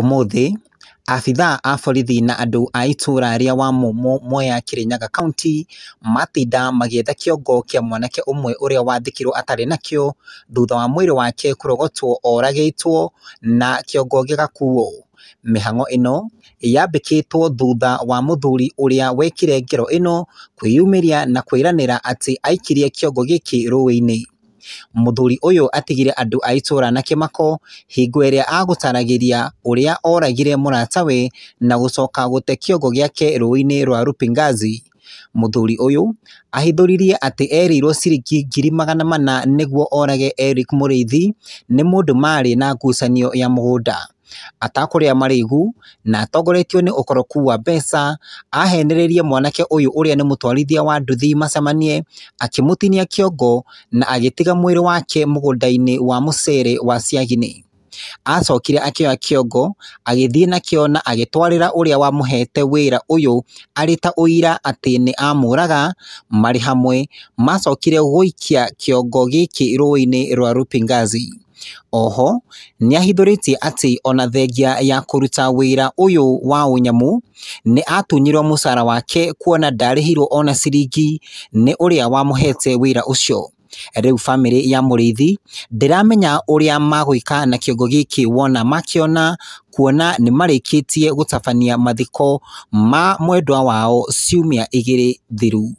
Ũmũthĩ abithaa a borithi na andũ a itũra rĩa Wamumu Mwea Kirinyaga kauntĩ matinda magĩetha kĩongo kĩa mwanake ũmwe ũrĩa wathikirwo atarĩ nakĩo thutha wa mwĩrĩ wake kũrogotwo oragĩtwo na kĩongo gĩgakuo. Mĩhang'o ĩno yambĩkĩtwo thutha wa mũthuri ũrĩa wekire ngero ĩno kwĩyumĩria na kwĩranĩra atĩ aikirie kĩongo gĩkĩ rũĩ-inĩ Muthuri uyu atigire andu a itura na kimako hingo iria agutaragiria uria oragire muratawe na gucoka gute kiongo giake rũũĩ-inĩ rwa Rupingazi. Mũthuri ũyũ ahithũririe atĩ erĩirwo ciringi ngiri magana mana nĩguo orage Erick Mũrĩithi nĩ mũndũ marĩ na ngucanio ya mũgũnda atakuria marigu na atongoretio ni ukoroku wa mbeca aheneririe mwanake uyu uria ni mutwarithia wa nduthi macemanie akimutinia kiongo na agitiga mwiri wake mugunda wa musere wa Siagini acokire akioya kiongo agithii nakio na agitwarira uria wamuhete wira uyu ari ta uira ati ni amuraga mari hamwe macokire guikia kiongo giki rũĩ-inĩ rwa Rupingazi oho nä ahithå ati ona thengia ya kuruta wira uyu wa unyamu nä atunyirwo musara wake kuona ndarĩhirwo ona ciringi nĩ ũrĩa wamuhete wĩra ũcio rĩu bamĩrĩ ya mũrĩithi ndĩramenya ũrĩa magwĩka na kĩongo gĩkĩ wona makĩona kuona nĩ marĩkĩtie gũtabania mathiko ma mwendwa wao ciumia igĩrĩ thiru